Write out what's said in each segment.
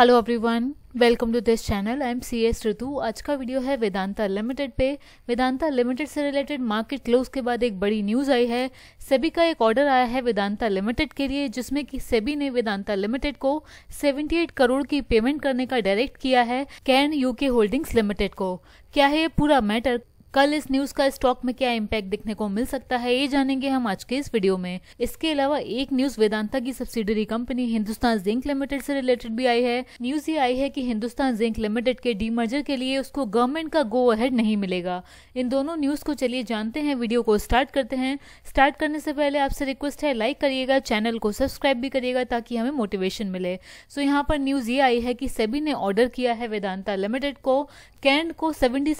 hello everyone welcome to this channel I am C S Ritu आज का video है Vedanta limited पे वेदांता लिमिटेड से रिलेटेड मार्केट क्लोज के बाद एक बड़ी न्यूज़ आई है सेबी का एक ऑर्डर आया है वेदांता लिमिटेड के लिए जिसमें कि सेबी ने वेदांता लिमिटेड को 78 करोड़ की पेमेंट करने का डायरेक्ट किया है कैन यू होल्डिंग्स लिमिटेड को क्या है ये पूरा मैटर कल इस न्यूज का स्टॉक में क्या इम्पैक्ट दिखने को मिल सकता है ये जानेंगे हम आज के इस वीडियो में इसके अलावा एक न्यूज वेदांता की subsidiary company Hindustan zinc limited से रिलेटेड भी आई है न्यूज ये आई है कि हिंदुस्तान जिंक लिमिटेड के डीमर्जर के लिए उसको गवर्नमेंट का गो अहेड नहीं मिलेगा इन दोनों न्यूज को चलिए जानते हैं वीडियो को स्टार्ट करते हैं स्टार्ट करने से पहले आपसे रिक्वेस्ट है लाइक करिएगा चैनल को सब्सक्राइब भी करिएगा ताकि हमें मोटिवेशन मिले सो यहाँ पर न्यूज ये आई है की सेबी ने ऑर्डर किया है वेदांता लिमिटेड को कैंड को सेवेंटी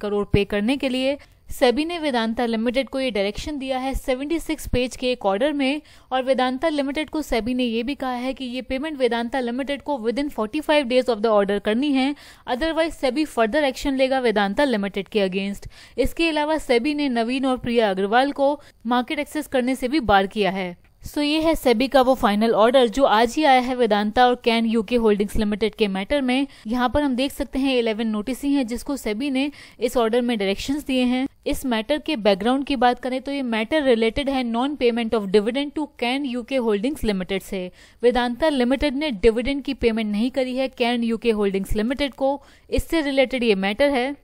करोड़ पे प्ले करने के लिए सेबी ने वेदांता लिमिटेड को ये डायरेक्शन दिया है 76 पेज के एक ऑर्डर में और वेदांता लिमिटेड को सेबी ने ये भी कहा है कि ये पेमेंट वेदांता लिमिटेड को within forty days of the order करनी है अदरवाइज सेबी फर्दर एक्शन लेगा वेदांता लिमिटेड के अगेंस्ट इसके अलावा सेबी ने नवीन और प्रिया अग्रवाल को मार्केट एक्सेस करने से भी बार किया है सो so, ये है सेबी का वो फाइनल ऑर्डर जो आज ही आया है वेदांता और कैन यूके होल्डिंग्स लिमिटेड के मैटर में यहाँ पर हम देख सकते हैं इलेवन नोटिस ही हैं जिसको सेबी ने इस ऑर्डर में डायरेक्शंस दिए हैं इस मैटर के बैकग्राउंड की बात करें तो ये मैटर रिलेटेड है non payment of dividend to Cairn UK holdings limited से वेदांता लिमिटेड ने डिविडेंड की पेमेंट नहीं करी है कैन यूके होल्डिंग्स लिमिटेड को इससे रिलेटेड ये मैटर है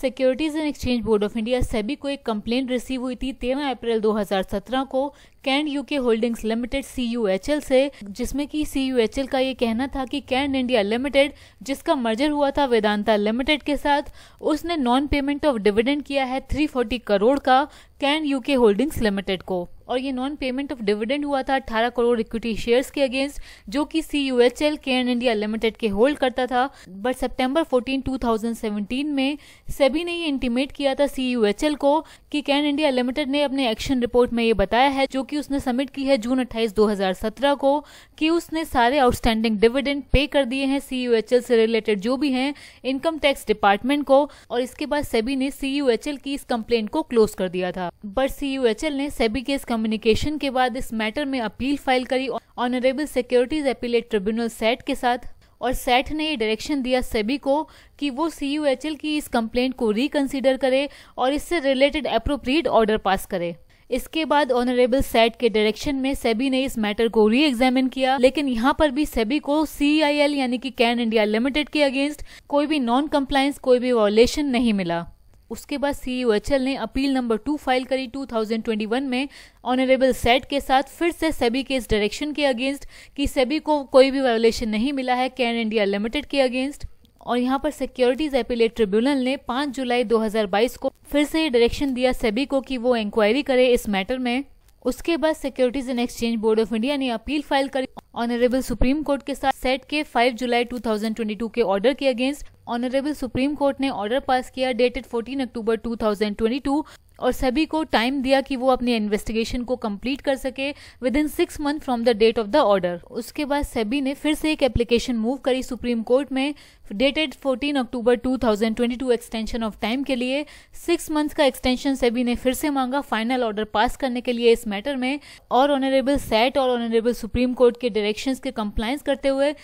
securities and exchange board of India SEBI को एक कंप्लेंट रिसीव हुई थी 13 अप्रैल 2017 को कैंड यूके होल्डिंग्स लिमिटेड सीयूएचएल से जिसमें कि सीयूएचएल का ये कहना था कि कैंड इंडिया लिमिटेड जिसका मर्जर हुआ था वेदांता लिमिटेड के साथ उसने नॉन पेमेंट ऑफ डिविडेंड किया है 340 करोड़ का कैन यूके होल्डिंग्स लिमिटेड को और ये नॉन पेमेंट ऑफ डिविडेंड हुआ था अठारह करोड़ इक्विटी शेयर्स के अगेंस्ट जो कि सी यू एच एल के इंडिया लिमिटेड के होल्ड करता था but September fourteen two thousand seventeen में सेबी ने ये इंटीमेट किया था सी यू एच एल को कि कैन इंडिया लिमिटेड ने अपने एक्शन रिपोर्ट में ये बताया है जो कि उसने सबमिट की है जून 28 2017 को कि उसने सारे आउटस्टैंडिंग डिविडेंड पे कर दिए हैं सीयूएचएल से रिलेटेड जो भी हैं इनकम टैक्स डिपार्टमेंट को और इसके बाद सेबी ने सीयूएचएल की इस कंप्लेंट को क्लोज कर दिया था बट सीयूएचएल ने सेबी के इस कम्युनिकेशन के बाद इस मैटर में अपील फाइल करी honourable securities appellate tribunal SAT के साथ और सेट ने ये डायरेक्शन दिया सेबी को कि वो सी की इस कंप्लेंट को रिकंसिडर करे और इससे रिलेटेड अप्रोप्रिएट ऑर्डर पास करे इसके बाद ऑनरेबल सेट के डायरेक्शन में सेबी ने इस मैटर को री एग्जामिन किया लेकिन यहाँ पर भी सेबी को सीआईएल यानी कि कैन इंडिया लिमिटेड के अगेंस्ट कोई भी नॉन कम्प्लायंस कोई भी वॉयलेशन नहीं मिला उसके बाद सीयूएचएल ने अपील नंबर टू फाइल करी 2021 में ऑनरेबल सेट के साथ फिर से सेबी के इस डायरेक्शन के अगेंस्ट कि सेबी को कोई भी वायोलेशन नहीं मिला है कैन इंडिया लिमिटेड के अगेंस्ट और यहाँ पर सिक्योरिटीज अपीलेट ट्रिब्यूनल ने 5 जुलाई 2022 को फिर से डायरेक्शन दिया सेबी को कि वो इंक्वायरी करे इस मैटर में उसके बाद securities and exchange board of India ने अपील फाइल करी ऑनरेबल सुप्रीम कोर्ट के साथ सेट के 5 जुलाई 2022 के ऑर्डर के अगेंस्ट ऑनरेबल सुप्रीम कोर्ट ने ऑर्डर पास किया डेटेड 14 अक्टूबर 2022 और सभी को टाइम दिया कि वो अपने इन्वेस्टिगेशन को कंप्लीट कर सके within six month from the date of the order उसके बाद सेबी ने फिर से एक एप्लीकेशन मूव करी सुप्रीम कोर्ट में dated 14 October 2022 extension of time के लिए सिक्स मंथ्स का एक्सटेंशन सेबी ने फिर से मांगा फाइनल ऑर्डर पास करने के लिए इस मैटर में और ऑनरेबल सेट और ऑनरेबल सुप्रीम कोर्ट के डायरेक्शन के कंप्लायंस करते हुए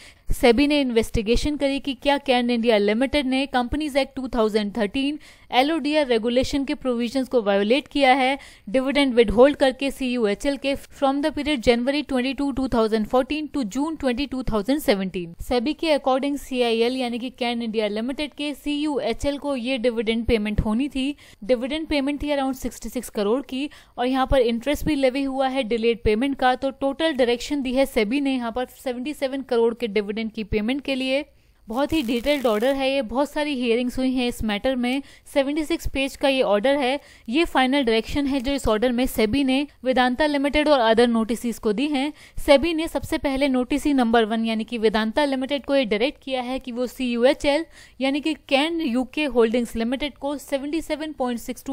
सेबी ने इन्वेस्टिगेशन करी कि क्या कैन इंडिया लिमिटेड ने कंपनीज एक्ट 2013 एलओडीआर रेगुलेशन के प्रोविजंस को वायोलेट किया है डिविडेंड होल्ड करके सीयूएचएल के from the period January 22 2014 to June 20 2017 SEBI के अकॉर्डिंग सीआईएल यानी यानी कि कैन इंडिया लिमिटेड के सी को ये डिविडेंड पेमेंट होनी थी डिविडेंड पेमेंट थी अराउंड 66 करोड़ की और यहाँ पर इंटरेस्ट भी लेवी हुआ है डिलेड पेमेंट का तो टोटल डायरेक्शन दी है सेबी ने यहाँ पर 77 करोड़ के डिविडेंड की पेमेंट के लिए बहुत ही डिटेल्ड ऑर्डर है ये बहुत सारी हियरिंग्स हुई हैं इस मैटर में 76 पेज का ये ऑर्डर है ये फाइनल डायरेक्शन है जो इस ऑर्डर में सेबी ने वेदांता लिमिटेड और अदर नोटिस को दी हैं सेबी ने सबसे पहले नोटिस नंबर वन यानी कि वेदांता लिमिटेड को ये डायरेक्ट किया है कि वो सी यानी कि कैन यूके होल्डिंग्स लिमिटेड को सेवेंटी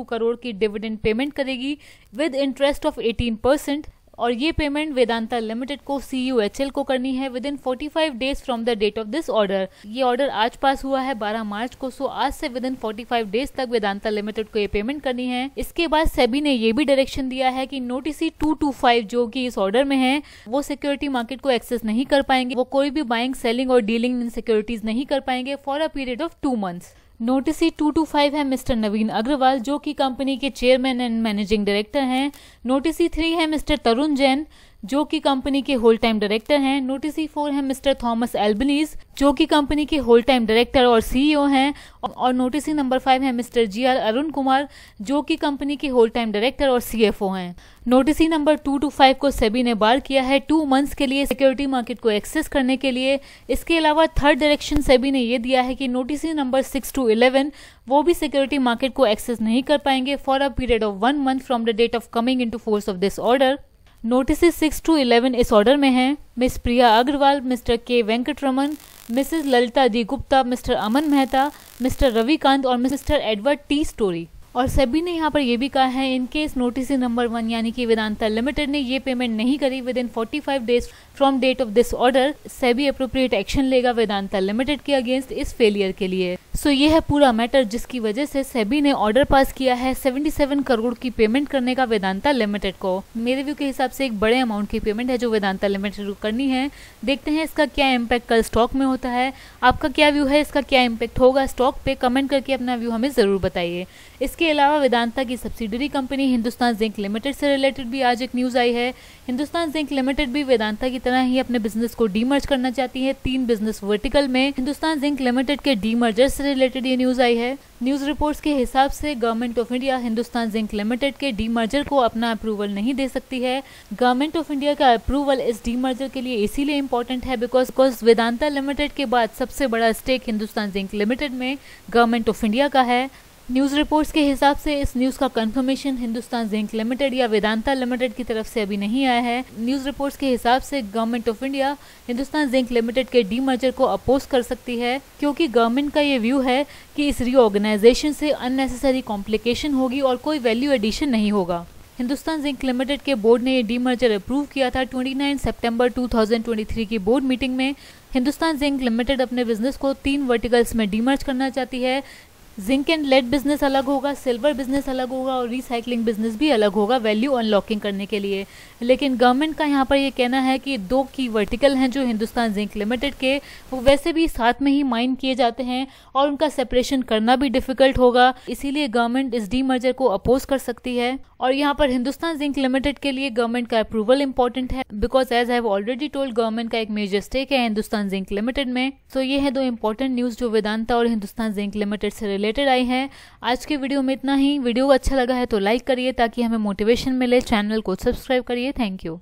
करोड़ की डिविडेंड पेमेंट करेगी with interest of eighteen percent और ये पेमेंट वेदांता लिमिटेड को सी को करनी है within forty five days from the date of this order ये ऑर्डर आज पास हुआ है 12 मार्च को सो आज से विद इन फाइव डेज तक वेदांता लिमिटेड को ये पेमेंट करनी है इसके बाद सेबी ने ये भी डायरेक्शन दिया है कि नोटिस टू टू फाइव जो कि इस ऑर्डर में है वो सिक्योरिटी मार्केट को एक्सेस नहीं कर पाएंगे वो कोई भी बाइंग सेलिंग और डीलिंग इन सिक्योरिटीज नहीं कर पाएंगे for a period of two months notice ही टू टू फाइव है मिस्टर नवीन अग्रवाल जो कि कंपनी के चेयरमैन एंड मैनेजिंग डायरेक्टर हैं नोटिस ही थ्री है मिस्टर तरुण जैन जो कि कंपनी के होल टाइम डायरेक्टर हैं नोटिसी फोर है मिस्टर थॉमस एल्बनीज जो कि कंपनी के होल टाइम डायरेक्टर और सीईओ हैं और नोटिसी नंबर फाइव है mister G R Arun Kumar जो कि कंपनी के होल टाइम डायरेक्टर और सीएफओ हैं noticee number two to five को सेबी ने बार किया है टू मंथ्स के लिए सिक्योरिटी मार्केट को एक्सेस करने के लिए इसके अलावा थर्ड डायरेक्शन सेबी ने यह दिया है कि noticee number six to eleven वो भी सिक्योरिटी मार्केट को एक्सेस नहीं कर पाएंगे for a period of one month from the date of coming in force of this order notice six to eleven इस ऑर्डर में हैं miss Priya Agarwal mister K Venkat Raman missus Lalita D Gupta mister Aman Mehta mister Ravikant और मिस्टर एडवर्ड टी स्टोरी और सभी ने यहाँ पर यह भी कहा है in case notice number one यानी कि वेदांता लिमिटेड ने ये पेमेंट नहीं करी within forty five days from date of this order SEBI appropriate action लेगा वेदांता लिमिटेड के अगेंस्ट इस फेलियर के लिए सो so, ये है पूरा मैटर जिसकी वजह से सेबी ने ऑर्डर पास किया है 77 करोड़ की पेमेंट करने का वेदांता लिमिटेड को मेरे व्यू के हिसाब से एक बड़े अमाउंट की पेमेंट है जो वेदांता लिमिटेड को करनी है देखते हैं इसका क्या इम्पैक्ट कल स्टॉक में होता है आपका क्या व्यू है इसका क्या इम्पैक्ट होगा स्टॉक पे कमेंट करके अपना व्यू हमें ज़रूर बताइए इसके अलावा वेदांता की subsidiary company Hindustan zinc limited से रिलेटेड भी आज एक न्यूज़ आई है हिंदुस्तान जिंक लिमिटेड भी वेदांता की तरह ही अपने बिजनेस को डीमर्ज करना चाहती है तीन बिजनेस वर्टिकल में हिंदुस्तान जिंक लिमिटेड के डीमर्जर से से रिलेटेड ये न्यूज़ आई है न्यूज़ रिपोर्ट्स के हिसाब से government of India Hindustan zinc limited के डी मर्जर को अपना अप्रूवल नहीं दे सकती है गवर्नमेंट ऑफ इंडिया का अप्रूवल इस डी मर्जर के लिए इसीलिए इम्पोर्टेंट है बिकॉज बिकॉज वेदांता लिमिटेड के बाद सबसे बड़ा स्टेक हिंदुस्तान जिंक लिमिटेड में गवर्नमेंट ऑफ इंडिया का है न्यूज़ रिपोर्ट्स के हिसाब से इस न्यूज़ का कंफर्मेशन हिंदुस्तान जिंक लिमिटेड या वेदांता लिमिटेड की तरफ से अभी नहीं आया है न्यूज़ रिपोर्ट्स के हिसाब से government of India Hindustan zinc limited के डीमर्जर को अपोज कर सकती है क्योंकि गवर्नमेंट का ये व्यू है कि इस रीऑर्गेनाइजेशन से अननेसेसरी कॉम्प्लिकेशन होगी और कोई वैल्यू एडिशन नहीं होगा हिंदुस्तान जिंक लिमिटेड के बोर्ड ने ये डीमर्जर अप्रूव किया था 29 सितंबर 2023 की बोर्ड मीटिंग में हिंदुस्तान जिंक लिमिटेड अपने बिजनेस को तीन वर्टिकल्स में डीमर्ज करना चाहती है जिंक एंड लेड बिजनेस अलग होगा सिल्वर बिजनेस अलग होगा और रिसाइकलिंग बिजनेस भी अलग होगा वैल्यू अनलॉकिंग करने के लिए लेकिन गवर्नमेंट का यहाँ पर ये यह कहना है कि दो की वर्टिकल हैं जो हिंदुस्तान जिंक लिमिटेड के वो वैसे भी साथ में ही माइन किए जाते हैं और उनका सेपरेशन करना भी डिफिकल्ट होगा इसीलिए गवर्नमेंट इस मर्जर को अपोज कर सकती है और यहाँ पर हिंदुस्तान जिंक लिमिटेड के लिए गवर्नमेंट का अप्रूवल इंपॉर्टेंट है because as I already told government का एक मेजर स्टेक है हिंदुस्तान जिंक लिमिटेड में सो ये है दो इम्पोर्टेंट न्यूज जो वेदांता और हिंदुस्तान जिंक लिमिटेड से रिलेटेड आई है आज के वीडियो में इतना ही वीडियो अच्छा लगा है तो लाइक करिए ताकि हमें मोटिवेशन मिले चैनल को सब्सक्राइब करिए थैंक यू